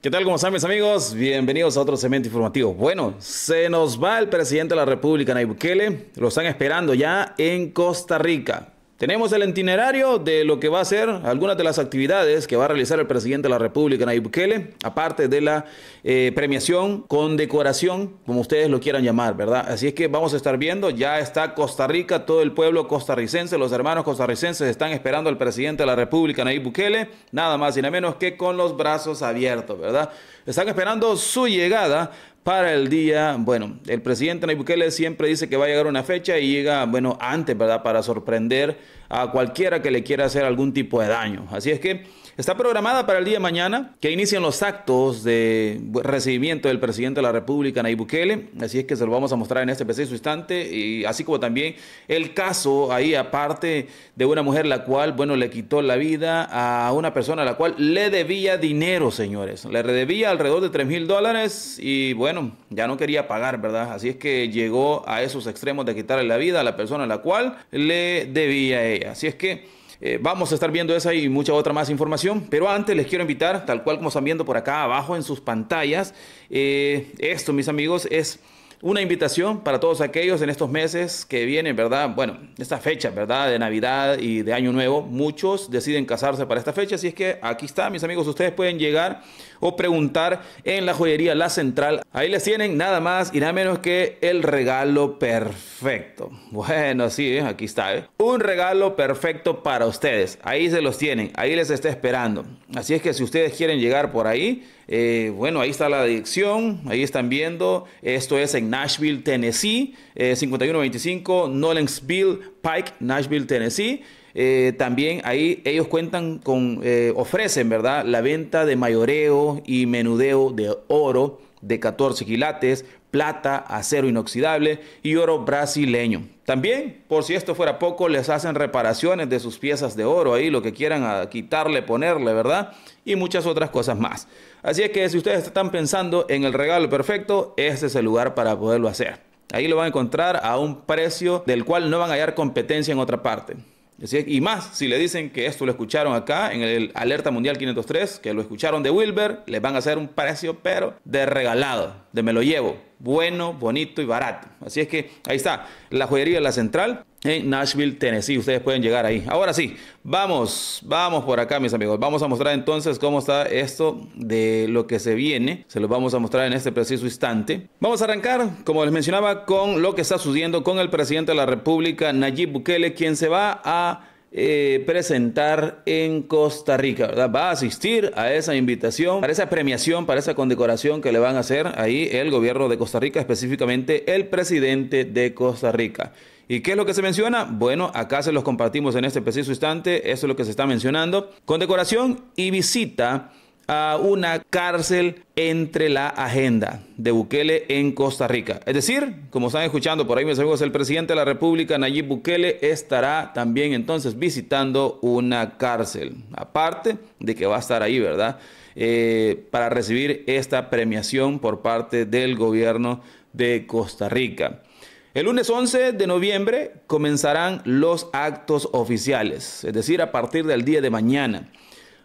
¿Qué tal? ¿Cómo están mis amigos? Bienvenidos a otro segmento informativo. Bueno, se nos va el presidente de la República, Nayib Bukele. Lo están esperando ya en Costa Rica. Tenemos el itinerario de lo que va a ser algunas de las actividades que va a realizar el presidente de la República, Nayib Bukele, aparte de la eh, premiación con decoración, como ustedes lo quieran llamar, ¿verdad? Así es que vamos a estar viendo, ya está Costa Rica, todo el pueblo costarricense, los hermanos costarricenses están esperando al presidente de la República, Nayib Bukele, nada más y nada menos que con los brazos abiertos, ¿verdad? Están esperando su llegada para el día. Bueno, el presidente Nayib Bukele siempre dice que va a llegar una fecha y llega, bueno, antes, ¿verdad? Para sorprender a cualquiera que le quiera hacer algún tipo de daño. Así es que Está programada para el día de mañana que inician los actos de recibimiento del presidente de la República, Nayib Bukele. Así es que se lo vamos a mostrar en este preciso instante. Y así como también el caso ahí aparte de una mujer la cual, bueno, le quitó la vida a una persona a la cual le debía dinero, señores. Le debía alrededor de 3 mil dólares y bueno, ya no quería pagar, ¿verdad? Así es que llegó a esos extremos de quitarle la vida a la persona a la cual le debía ella. Así es que... Eh, vamos a estar viendo esa y mucha otra más información, pero antes les quiero invitar, tal cual como están viendo por acá abajo en sus pantallas, eh, esto mis amigos es una invitación para todos aquellos en estos meses que vienen, ¿verdad? Bueno, esta fecha, ¿verdad? De Navidad y de Año Nuevo, muchos deciden casarse para esta fecha, así es que aquí está, mis amigos, ustedes pueden llegar o preguntar en la joyería La Central. Ahí les tienen nada más y nada menos que el regalo perfecto. Bueno, sí, ¿eh? aquí está. ¿eh? Un regalo perfecto para ustedes. Ahí se los tienen, ahí les está esperando. Así es que si ustedes quieren llegar por ahí, eh, bueno, ahí está la dirección, ahí están viendo. Esto es en Nashville, Tennessee, 5125 eh, Nolensville Pike, Nashville, Tennessee. Eh, también ahí ellos cuentan con, ofrecen, ¿verdad? La venta de mayoreo y menudeo de oro de 14 quilates, plata, acero inoxidable y oro brasileño. También, por si esto fuera poco, les hacen reparaciones de sus piezas de oro ahí, lo que quieran a quitarle, ponerle, ¿verdad? Y muchas otras cosas más. Así es que si ustedes están pensando en el regalo perfecto, este es el lugar para poderlo hacer. Ahí lo van a encontrar a un precio del cual no van a hallar competencia en otra parte. Y más, si le dicen que esto lo escucharon acá en el Alerta Mundial 503, que lo escucharon de Wilber, les van a hacer un precio, pero de regalado, de me lo llevo. Bueno, bonito y barato. Así es que ahí está, la joyería La Central, en Nashville, Tennessee. Ustedes pueden llegar ahí. Ahora sí, vamos, vamos por acá, mis amigos. Vamos a mostrar entonces cómo está esto de lo que se viene. Se los vamos a mostrar en este preciso instante. Vamos a arrancar, como les mencionaba, con lo que está sucediendo con el presidente de la República, Nayib Bukele, quien se va a eh, presentar en Costa Rica, ¿verdad? Va a asistir a esa invitación, a esa premiación, para esa condecoración que le van a hacer ahí el gobierno de Costa Rica, específicamente el presidente de Costa Rica. ¿Y qué es lo que se menciona? Bueno, acá se los compartimos en este preciso instante, eso es lo que se está mencionando. Condecoración y visita a una cárcel entre la agenda de Bukele en Costa Rica. Es decir, como están escuchando por ahí mis amigos, el presidente de la República, Nayib Bukele, estará también entonces visitando una cárcel. Aparte de que va a estar ahí, ¿verdad? Eh, para recibir esta premiación por parte del gobierno de Costa Rica. El lunes 11 de noviembre comenzarán los actos oficiales, es decir, a partir del día de mañana.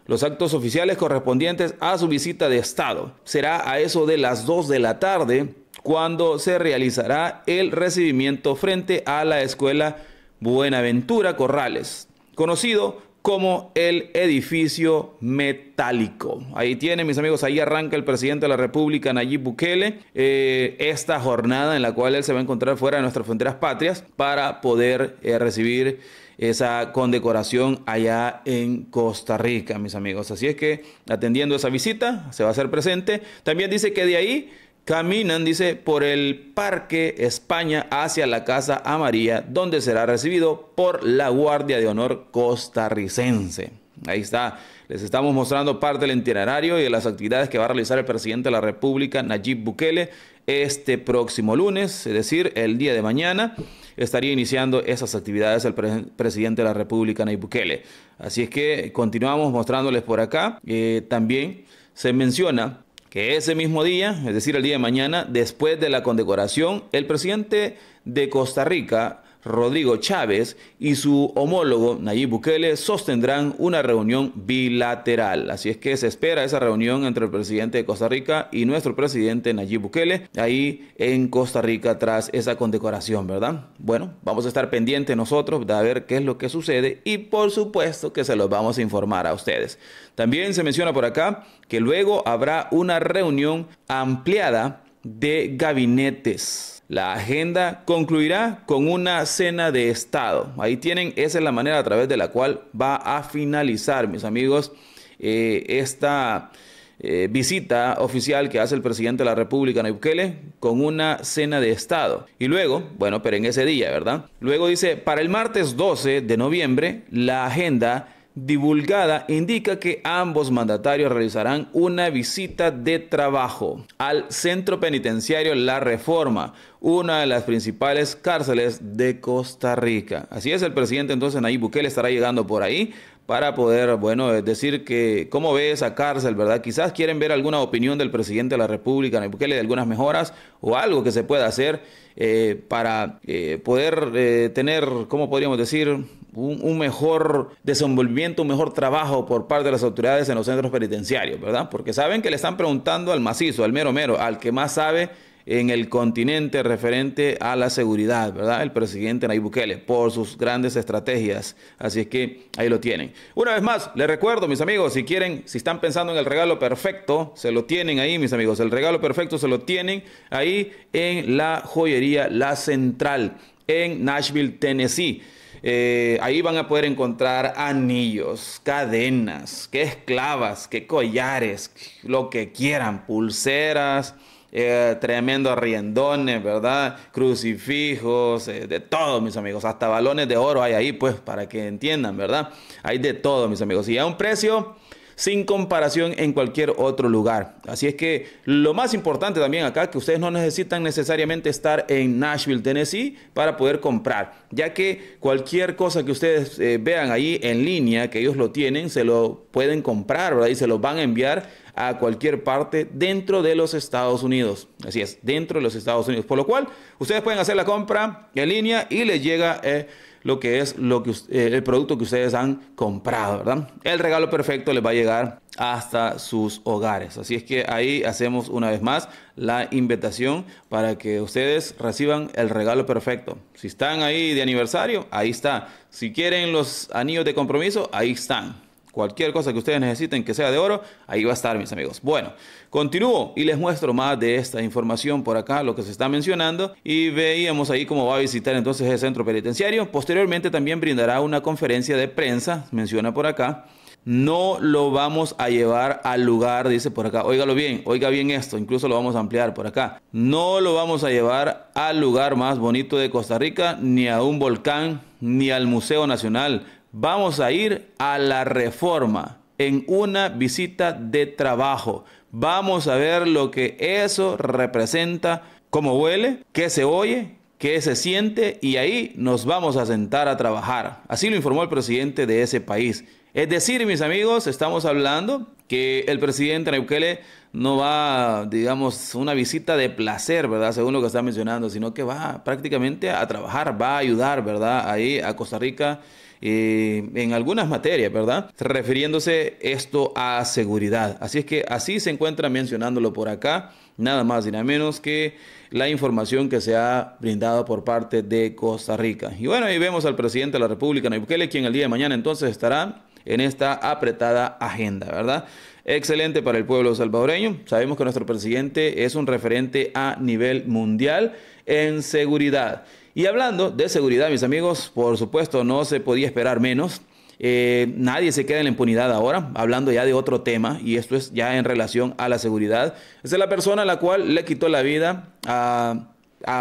Los actos oficiales correspondientes a su visita de Estado. Será a eso de las 2 de la tarde cuando se realizará el recibimiento frente a la Escuela Buenaventura Corrales, conocido como el edificio metálico. Ahí tiene, mis amigos, ahí arranca el presidente de la República, Nayib Bukele, eh, esta jornada en la cual él se va a encontrar fuera de nuestras fronteras patrias para poder eh, recibir esa condecoración allá en Costa Rica, mis amigos. Así es que atendiendo esa visita, se va a hacer presente. También dice que de ahí Caminan, dice, por el Parque España hacia la Casa Amaría, donde será recibido por la Guardia de Honor costarricense. Ahí está, les estamos mostrando parte del itinerario y de las actividades que va a realizar el presidente de la República, Nayib Bukele, este próximo lunes, es decir, el día de mañana, estaría iniciando esas actividades el presidente de la República, Nayib Bukele. Así es que continuamos mostrándoles por acá. Eh, también se menciona que ese mismo día, es decir, el día de mañana, después de la condecoración, el presidente de Costa Rica, Rodrigo Chávez y su homólogo Nayib Bukele sostendrán una reunión bilateral. Así es que se espera esa reunión entre el presidente de Costa Rica y nuestro presidente Nayib Bukele ahí en Costa Rica tras esa condecoración, ¿verdad? Bueno, vamos a estar pendientes nosotros de ver qué es lo que sucede y por supuesto que se los vamos a informar a ustedes. También se menciona por acá que luego habrá una reunión ampliada de gabinetes la agenda concluirá con una cena de Estado. Ahí tienen, esa es la manera a través de la cual va a finalizar, mis amigos, eh, esta eh, visita oficial que hace el presidente de la República, Neuquele, con una cena de Estado. Y luego, bueno, pero en ese día, ¿verdad? Luego dice, para el martes 12 de noviembre, la agenda divulgada indica que ambos mandatarios realizarán una visita de trabajo al centro penitenciario La Reforma, una de las principales cárceles de Costa Rica. Así es, el presidente entonces Nayib Bukele estará llegando por ahí para poder, bueno, decir que cómo ve esa cárcel, ¿verdad? Quizás quieren ver alguna opinión del presidente de la República, Nayib Bukele, de algunas mejoras o algo que se pueda hacer eh, para eh, poder eh, tener, ¿cómo podríamos decir?, un, mejor desenvolvimiento, un mejor trabajo por parte de las autoridades en los centros penitenciarios, ¿verdad? Porque saben que le están preguntando al macizo, al mero mero, al que más sabe en el continente referente a la seguridad, ¿verdad? El presidente Nayib Bukele, por sus grandes estrategias. Así es que ahí lo tienen. Una vez más, les recuerdo, mis amigos, si quieren, si están pensando en el regalo perfecto, se lo tienen ahí, mis amigos. El regalo perfecto se lo tienen ahí en la joyería La Central, en Nashville, Tennessee. Eh, ahí van a poder encontrar anillos, cadenas, que esclavas, que collares, lo que quieran, pulseras. Eh, tremendos riendones, ¿verdad? Crucifijos, eh, de todo, mis amigos. Hasta balones de oro hay ahí, pues, para que entiendan, ¿verdad? Hay de todo, mis amigos. Y a un precio sin comparación en cualquier otro lugar. Así es que lo más importante también acá, que ustedes no necesitan necesariamente estar en Nashville, Tennessee, para poder comprar, ya que cualquier cosa que ustedes eh, vean ahí en línea, que ellos lo tienen, se lo pueden comprar, ¿verdad? Y se lo van a enviar a cualquier parte dentro de los Estados Unidos. Así es, dentro de los Estados Unidos. Por lo cual, ustedes pueden hacer la compra en línea y les llega... Eh, lo que es lo que, eh, el producto que ustedes han comprado, ¿verdad? El regalo perfecto les va a llegar hasta sus hogares. Así es que ahí hacemos una vez más la invitación para que ustedes reciban el regalo perfecto. Si están ahí de aniversario, ahí está. Si quieren los anillos de compromiso, ahí están. Cualquier cosa que ustedes necesiten que sea de oro, ahí va a estar, mis amigos. Bueno, continúo y les muestro más de esta información por acá, lo que se está mencionando. Y veíamos ahí cómo va a visitar entonces el centro penitenciario. Posteriormente también brindará una conferencia de prensa, menciona por acá. No lo vamos a llevar al lugar, dice por acá. Óigalo bien, oiga bien esto, incluso lo vamos a ampliar por acá. No lo vamos a llevar al lugar más bonito de Costa Rica, ni a un volcán, ni al Museo Nacional vamos a ir a la reforma en una visita de trabajo. Vamos a ver lo que eso representa, cómo huele, qué se oye, qué se siente y ahí nos vamos a sentar a trabajar. Así lo informó el presidente de ese país. Es decir, mis amigos, estamos hablando que el presidente Neukele no va, digamos, una visita de placer, ¿verdad? Según lo que está mencionando, sino que va prácticamente a trabajar, va a ayudar, ¿verdad? Ahí a Costa Rica eh, en algunas materias, ¿verdad? Refiriéndose esto a seguridad. Así es que así se encuentra mencionándolo por acá, nada más y nada menos que la información que se ha brindado por parte de Costa Rica. Y bueno, ahí vemos al presidente de la República, Bukele, quien el día de mañana entonces estará en esta apretada agenda, ¿verdad? Excelente para el pueblo salvadoreño. Sabemos que nuestro presidente es un referente a nivel mundial en seguridad. Y hablando de seguridad, mis amigos, por supuesto no se podía esperar menos. Eh, nadie se queda en la impunidad ahora, hablando ya de otro tema, y esto es ya en relación a la seguridad. es es la persona a la cual le quitó la vida a,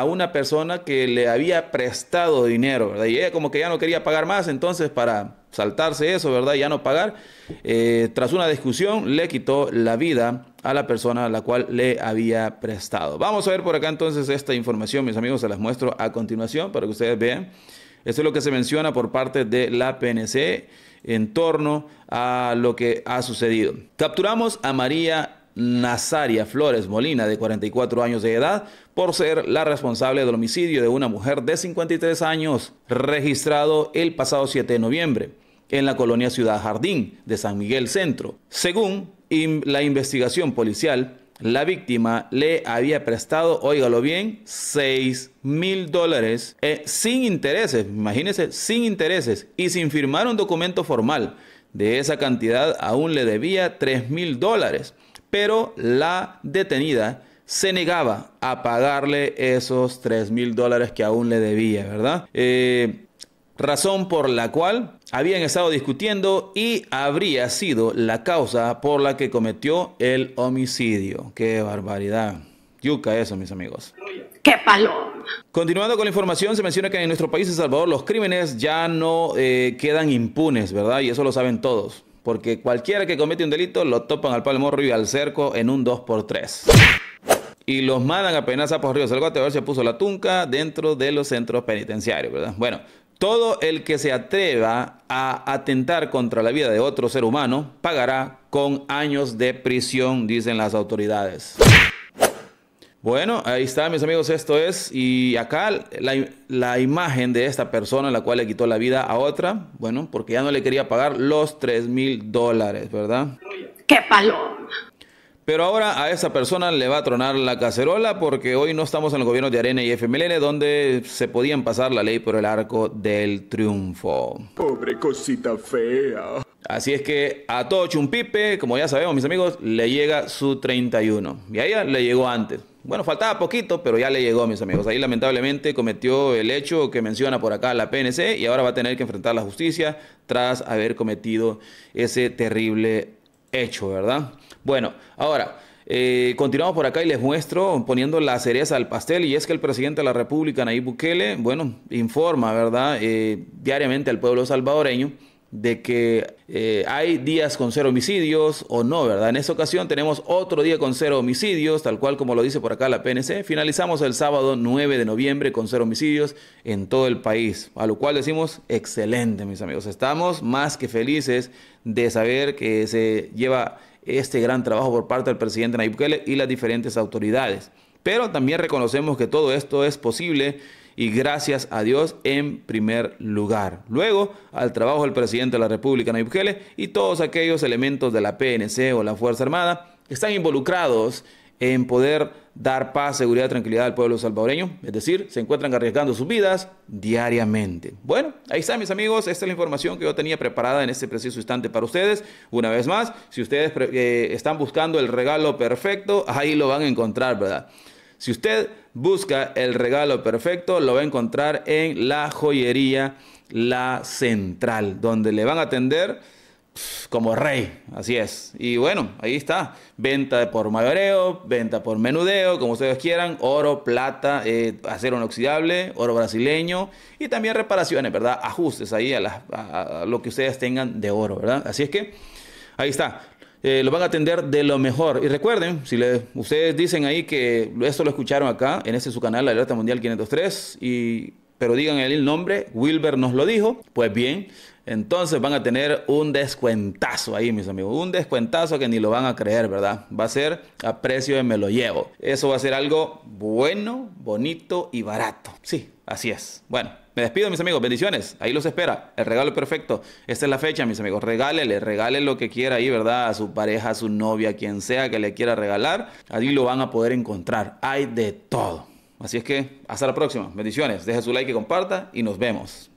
una persona que le había prestado dinero, ¿verdad? Y ella como que ya no quería pagar más, entonces para saltarse eso, ¿verdad? Ya no pagar. Eh, tras una discusión, le quitó la vida a la persona a la cual le había prestado. Vamos a ver por acá entonces esta información, mis amigos, se las muestro a continuación para que ustedes vean. Esto es lo que se menciona por parte de la PNC en torno a lo que ha sucedido. Capturamos a María Nazaria Flores Molina, de 44 años de edad, por ser la responsable del homicidio de una mujer de 53 años registrado el pasado 7 de noviembre en la colonia Ciudad Jardín de San Miguel Centro. Según la investigación policial, la víctima le había prestado, óigalo bien, 6 mil dólares eh, sin intereses, imagínense, sin intereses y sin firmar un documento formal. De esa cantidad aún le debía 3 mil dólares, pero la detenida se negaba a pagarle esos 3 mil dólares que aún le debía, ¿verdad? Eh, razón por la cual habían estado discutiendo y habría sido la causa por la que cometió el homicidio. ¡Qué barbaridad! Yuca eso, mis amigos. ¡Qué palo! Continuando con la información, se menciona que en nuestro país, El Salvador, los crímenes ya no eh, quedan impunes, ¿verdad? Y eso lo saben todos. Porque cualquiera que comete un delito lo topan al morro y al cerco en un 2x3 y los mandan a por Río Salgate a ver si puso la tunca dentro de los centros penitenciarios, ¿verdad? Bueno, todo el que se atreva a atentar contra la vida de otro ser humano pagará con años de prisión, dicen las autoridades. Bueno, ahí está, mis amigos, esto es. Y acá la, la imagen de esta persona, la cual le quitó la vida a otra, bueno, porque ya no le quería pagar los 3 mil dólares, ¿verdad? ¡Qué paloma! Pero ahora a esa persona le va a tronar la cacerola porque hoy no estamos en el gobierno de Arena y FMLN donde se podían pasar la ley por el arco del triunfo. Pobre cosita fea. Así es que a todo chumpipe, como ya sabemos mis amigos, le llega su 31. Y a ella le llegó antes. Bueno, faltaba poquito, pero ya le llegó, mis amigos. Ahí lamentablemente cometió el hecho que menciona por acá la PNC y ahora va a tener que enfrentar la justicia tras haber cometido ese terrible hecho, ¿verdad? Bueno, ahora, eh, continuamos por acá y les muestro poniendo la cereza al pastel y es que el presidente de la República, Nayib Bukele, bueno, informa, ¿verdad? Eh, diariamente al pueblo salvadoreño de que eh, hay días con cero homicidios o no, ¿verdad? En esta ocasión tenemos otro día con cero homicidios, tal cual como lo dice por acá la PNC. Finalizamos el sábado 9 de noviembre con cero homicidios en todo el país, a lo cual decimos excelente, mis amigos. Estamos más que felices de saber que se lleva este gran trabajo por parte del presidente Nayib Bukele y las diferentes autoridades. Pero también reconocemos que todo esto es posible y gracias a Dios en primer lugar. Luego, al trabajo del presidente de la República, Nayib Bukele, y todos aquellos elementos de la PNC o la Fuerza Armada que están involucrados en poder dar paz, seguridad, tranquilidad al pueblo salvadoreño. Es decir, se encuentran arriesgando sus vidas diariamente. Bueno, ahí está, mis amigos. Esta es la información que yo tenía preparada en este preciso instante para ustedes. Una vez más, si ustedes eh, están buscando el regalo perfecto, ahí lo van a encontrar, ¿verdad? Si usted busca el regalo perfecto, lo va a encontrar en la joyería La Central, donde le van a atender como rey, así es. Y bueno, ahí está. Venta por mayoreo, venta por menudeo, como ustedes quieran, oro, plata, eh, acero inoxidable, oro brasileño y también reparaciones, ¿verdad? Ajustes ahí a, a, lo que ustedes tengan de oro, ¿verdad? Así es que ahí está. Eh, lo van a atender de lo mejor. Y recuerden, si ustedes dicen ahí que esto lo escucharon acá, en este su canal, ...La Alerta Mundial 503, y, pero digan el nombre, Wilber nos lo dijo, pues bien, entonces van a tener un descuentazo ahí, mis amigos. Un descuentazo que ni lo van a creer, ¿verdad? Va a ser a precio de me lo llevo. Eso va a ser algo bueno, bonito y barato. Sí, así es. Bueno, me despido, mis amigos. Bendiciones. Ahí los espera. El regalo perfecto. Esta es la fecha, mis amigos. Regálele, Regálele lo que quiera ahí, ¿verdad? A su pareja, a su novia, a quien sea que le quiera regalar. Ahí lo van a poder encontrar. Hay de todo. Así es que hasta la próxima. Bendiciones. Deje su like y comparta y nos vemos.